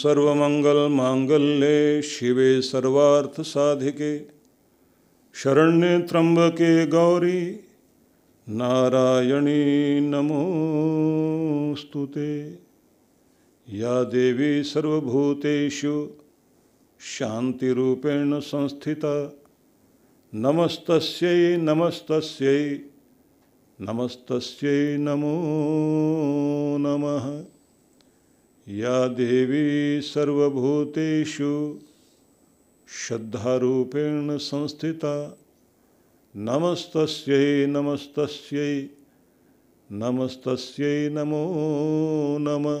सर्वमंगल सर्वमङ्गलमाङ्गल्ये शिवे साधिके शरण्ये त्र्यम्बके गौरी नारायणी नमोस्तुते या देवी सर्वभूतेषु शांति रूपेण संस्थिता नमस्तस्यै नमस्तस्यै नमस्तस्यै नमो नमः या देवी सर्वभूतेषु श्रद्धारूपेण संस्थिता नमस्तस्यै नमस्तस्यै नमस्तस्यै नमो नमः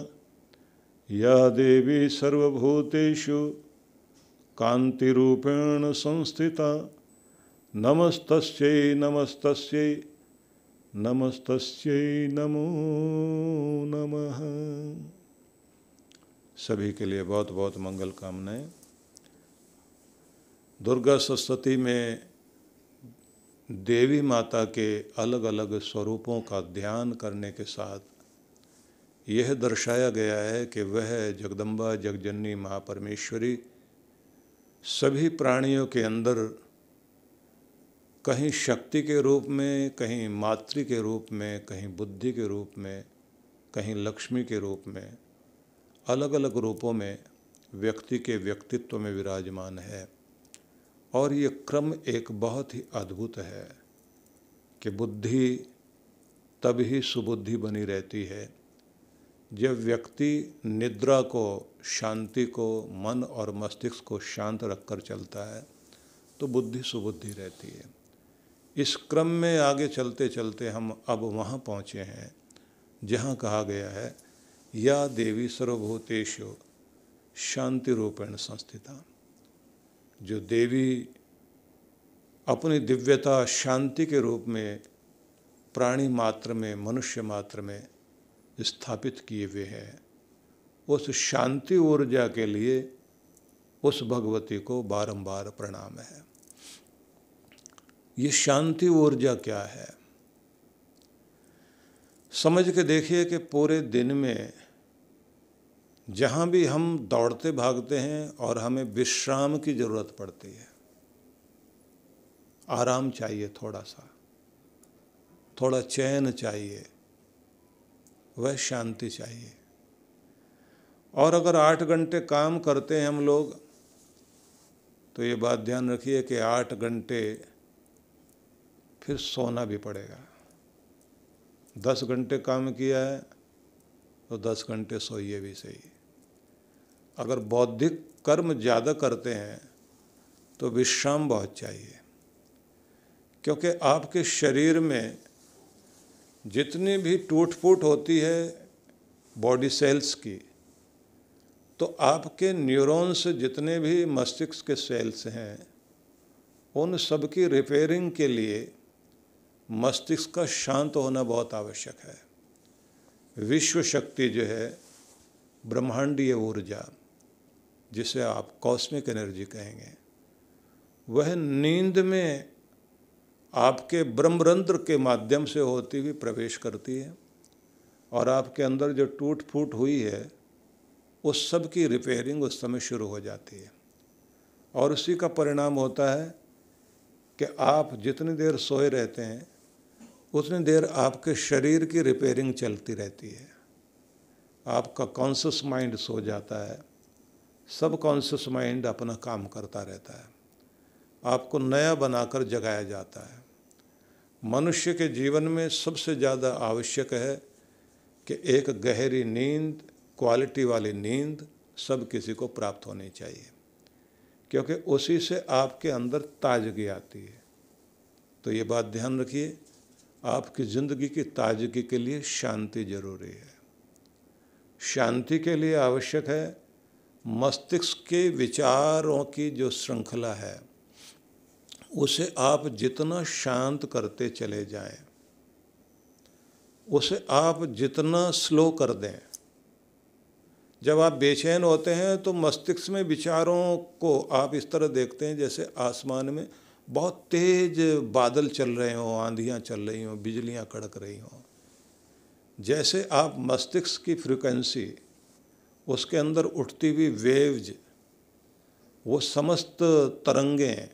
या देवी सर्वभूतेषु कान्तिरूपेण संस्थिता नमस्तस्यै नमस्तस्यै नमस्तस्यै नमो नमः सभी के लिए बहुत बहुत मंगल कामनाएं दुर्गा सरस्वती में देवी माता के अलग अलग स्वरूपों का ध्यान करने के साथ यह दर्शाया गया है कि वह जगदम्बा जगजननी महापरमेश्वरी सभी प्राणियों के अंदर कहीं शक्ति के रूप में कहीं मातृ के रूप में कहीं बुद्धि के रूप में कहीं लक्ष्मी के रूप में अलग अलग रूपों में व्यक्ति के व्यक्तित्व में विराजमान है और ये क्रम एक बहुत ही अद्भुत है कि बुद्धि तब ही सुबुद्धि बनी रहती है जब व्यक्ति निद्रा को शांति को मन और मस्तिष्क को शांत रखकर चलता है तो बुद्धि सुबुद्धि रहती है इस क्रम में आगे चलते चलते हम अब वहाँ पहुँचे हैं जहाँ कहा गया है या देवी सर्वभूतेशु शांति रूपेण संस्थिता जो देवी अपनी दिव्यता शांति के रूप में प्राणी मात्र में मनुष्य मात्र में स्थापित किए हुए है उस शांति ऊर्जा के लिए उस भगवती को बारंबार प्रणाम है ये शांति ऊर्जा क्या है समझ के देखिए कि पूरे दिन में जहाँ भी हम दौड़ते भागते हैं और हमें विश्राम की ज़रूरत पड़ती है आराम चाहिए थोड़ा सा थोड़ा चैन चाहिए वह शांति चाहिए और अगर आठ घंटे काम करते हैं हम लोग तो ये बात ध्यान रखिए कि आठ घंटे फिर सोना भी पड़ेगा दस घंटे काम किया है तो दस घंटे सोइए भी सही अगर बौद्धिक कर्म ज़्यादा करते हैं तो विश्राम बहुत चाहिए क्योंकि आपके शरीर में जितनी भी टूट फूट होती है बॉडी सेल्स की तो आपके न्यूरॉन्स जितने भी मस्तिष्क के सेल्स हैं उन सब की रिपेयरिंग के लिए मस्तिष्क का शांत होना बहुत आवश्यक है विश्व शक्ति जो है ब्रह्मांडीय ऊर्जा जिसे आप कॉस्मिक एनर्जी कहेंगे वह नींद में आपके ब्रह्मरंध्र के माध्यम से होती हुई प्रवेश करती है और आपके अंदर जो टूट फूट हुई है उस सब की रिपेयरिंग उस समय शुरू हो जाती है और उसी का परिणाम होता है कि आप जितनी देर सोए रहते हैं उतनी देर आपके शरीर की रिपेयरिंग चलती रहती है आपका कॉन्शस माइंड सो जाता है सब कॉन्शस माइंड अपना काम करता रहता है आपको नया बनाकर जगाया जाता है मनुष्य के जीवन में सबसे ज़्यादा आवश्यक है कि एक गहरी नींद क्वालिटी वाली नींद सब किसी को प्राप्त होनी चाहिए क्योंकि उसी से आपके अंदर ताजगी आती है तो ये बात ध्यान रखिए आपकी ज़िंदगी की ताजगी के लिए शांति जरूरी है शांति के लिए आवश्यक है मस्तिष्क के विचारों की जो श्रृंखला है उसे आप जितना शांत करते चले जाएं, उसे आप जितना स्लो कर दें जब आप बेचैन होते हैं तो मस्तिष्क में विचारों को आप इस तरह देखते हैं जैसे आसमान में बहुत तेज बादल चल रहे हों आंधियाँ चल रही हों बिजलियाँ कड़क रही हों जैसे आप मस्तिष्क की फ्रिक्वेंसी उसके अंदर उठती हुई वेव्ज वो समस्त तरंगें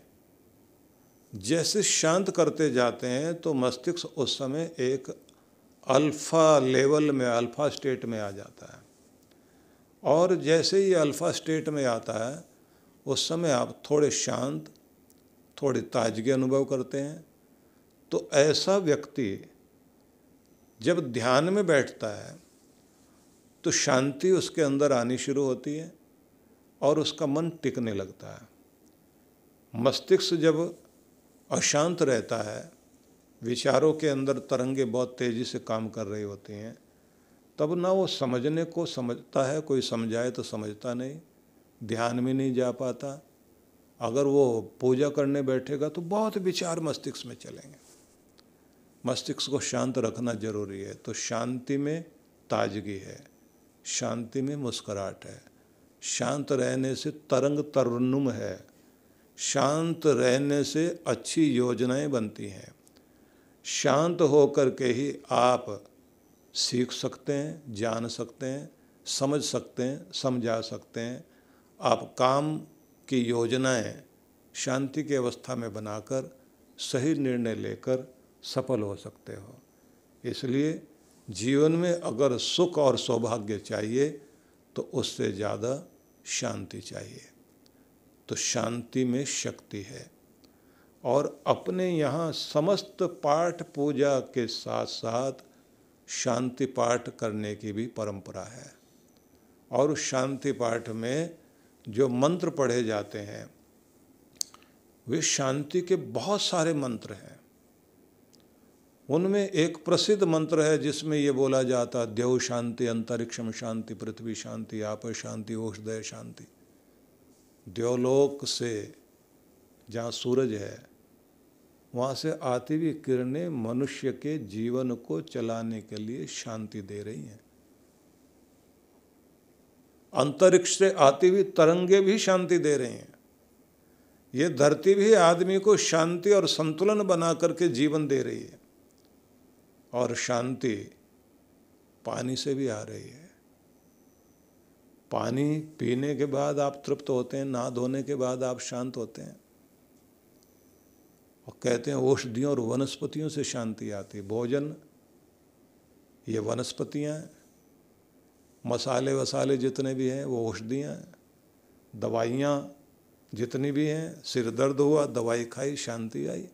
जैसे शांत करते जाते हैं तो मस्तिष्क उस समय एक अल्फ़ा लेवल में अल्फ़ा स्टेट में आ जाता है और जैसे ही अल्फ़ा स्टेट में आता है उस समय आप थोड़े शांत थोड़े ताजगी अनुभव करते हैं तो ऐसा व्यक्ति जब ध्यान में बैठता है तो शांति उसके अंदर आनी शुरू होती है और उसका मन टिकने लगता है मस्तिष्क जब अशांत रहता है विचारों के अंदर तरंगे बहुत तेज़ी से काम कर रही होती हैं तब ना वो समझने को समझता है कोई समझाए तो समझता नहीं ध्यान में नहीं जा पाता अगर वो पूजा करने बैठेगा तो बहुत विचार मस्तिष्क में चलेंगे मस्तिष्क को शांत रखना जरूरी है तो शांति में ताजगी है शांति में मुस्कुराहट है शांत रहने से तरंग तरन्नुम है शांत रहने से अच्छी योजनाएं बनती हैं शांत होकर के ही आप सीख सकते हैं जान सकते हैं समझ सकते हैं समझा सकते हैं आप काम की योजनाएं शांति की अवस्था में बनाकर सही निर्णय लेकर सफल हो सकते हो इसलिए जीवन में अगर सुख और सौभाग्य चाहिए तो उससे ज़्यादा शांति चाहिए तो शांति में शक्ति है और अपने यहाँ समस्त पाठ पूजा के साथ साथ शांति पाठ करने की भी परंपरा है और उस शांति पाठ में जो मंत्र पढ़े जाते हैं वे शांति के बहुत सारे मंत्र हैं उनमें एक प्रसिद्ध मंत्र है जिसमें ये बोला जाता देव शांति अंतरिक्षम शांति पृथ्वी शांति आप शांति औषधय शांति देवलोक से जहाँ सूरज है वहाँ से आती हुई किरणें मनुष्य के जीवन को चलाने के लिए शांति दे रही हैं अंतरिक्ष से आती हुई तरंगे भी शांति दे रहे हैं ये धरती भी आदमी को शांति और संतुलन बना करके जीवन दे रही है और शांति पानी से भी आ रही है पानी पीने के बाद आप तृप्त होते हैं ना धोने के बाद आप शांत होते हैं और कहते हैं औषधियों और वनस्पतियों से शांति आती है भोजन ये वनस्पतियाँ हैं मसाले वसाले जितने भी हैं वो औषधियाँ हैं दवाइयाँ जितनी भी हैं सिर दर्द हुआ दवाई खाई शांति आई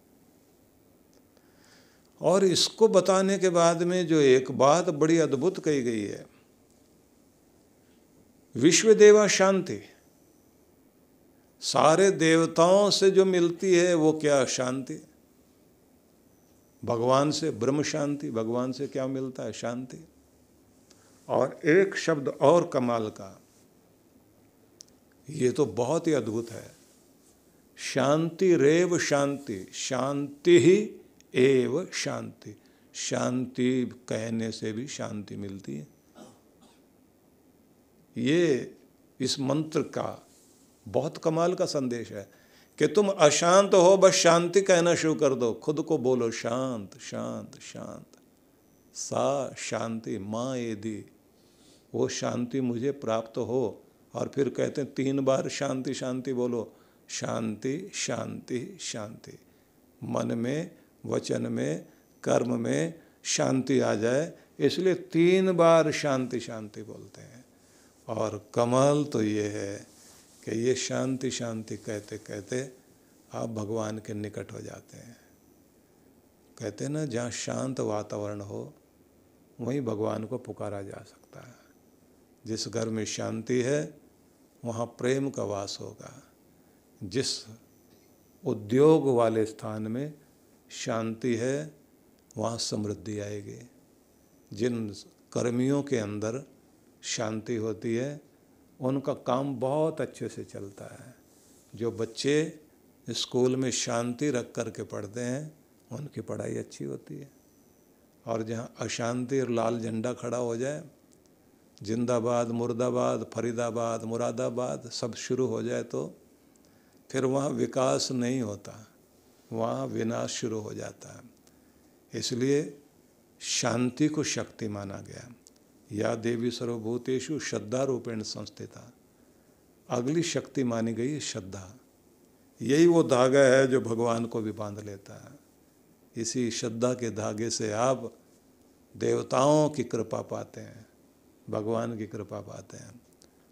और इसको बताने के बाद में जो एक बात बड़ी अद्भुत कही गई है विश्व देवा शांति सारे देवताओं से जो मिलती है वो क्या शांति भगवान से ब्रह्म शांति भगवान से क्या मिलता है शांति और एक शब्द और कमाल का ये तो बहुत ही अद्भुत है शांति रेव शांति शांति ही एव शांति शांति कहने से भी शांति मिलती है ये इस मंत्र का बहुत कमाल का संदेश है कि तुम अशांत हो बस शांति कहना शुरू कर दो खुद को बोलो शांत शांत शांत सा शांति माँ ये दी वो शांति मुझे प्राप्त हो और फिर कहते हैं तीन बार शांति शांति बोलो शांति शांति शांति मन में वचन में कर्म में शांति आ जाए इसलिए तीन बार शांति शांति बोलते हैं और कमल तो ये है कि ये शांति शांति कहते कहते आप भगवान के निकट हो जाते हैं कहते हैं ना जहाँ शांत वातावरण हो वहीं भगवान को पुकारा जा सकता है जिस घर में शांति है वहाँ प्रेम का वास होगा जिस उद्योग वाले स्थान में शांति है वहाँ समृद्धि आएगी जिन कर्मियों के अंदर शांति होती है उनका काम बहुत अच्छे से चलता है जो बच्चे स्कूल में शांति रख कर के पढ़ते हैं उनकी पढ़ाई अच्छी होती है और जहाँ अशांति और लाल झंडा खड़ा हो जाए जिंदाबाद मुर्दाबाद फरीदाबाद मुरादाबाद सब शुरू हो जाए तो फिर वहाँ विकास नहीं होता वहाँ विनाश शुरू हो जाता है इसलिए शांति को शक्ति माना गया या देवी सर्वभूतेशु श्रद्धा रूपेण संस्थिता अगली शक्ति मानी गई श्रद्धा यही वो धागा है जो भगवान को भी बांध लेता है इसी श्रद्धा के धागे से आप देवताओं की कृपा पाते हैं भगवान की कृपा पाते हैं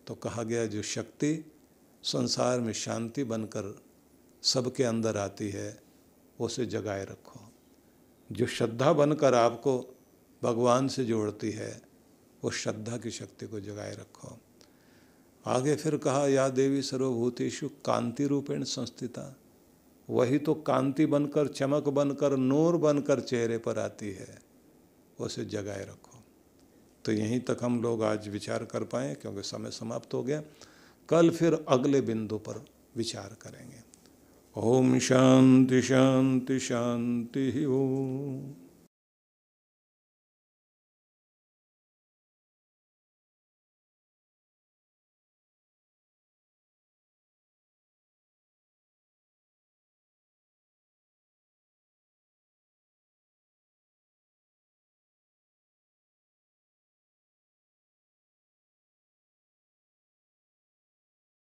तो कहा गया जो शक्ति संसार में शांति बनकर सबके अंदर आती है उसे जगाए रखो जो श्रद्धा बनकर आपको भगवान से जोड़ती है उस श्रद्धा की शक्ति को जगाए रखो आगे फिर कहा या देवी सर्वभूतेशु कांति रूपेण संस्थिता वही तो कांति बनकर चमक बनकर नूर बनकर चेहरे पर आती है उसे जगाए रखो तो यहीं तक हम लोग आज विचार कर पाए क्योंकि समय समाप्त हो गया कल फिर अगले बिंदु पर विचार करेंगे ओम शांति शांति शांति ओम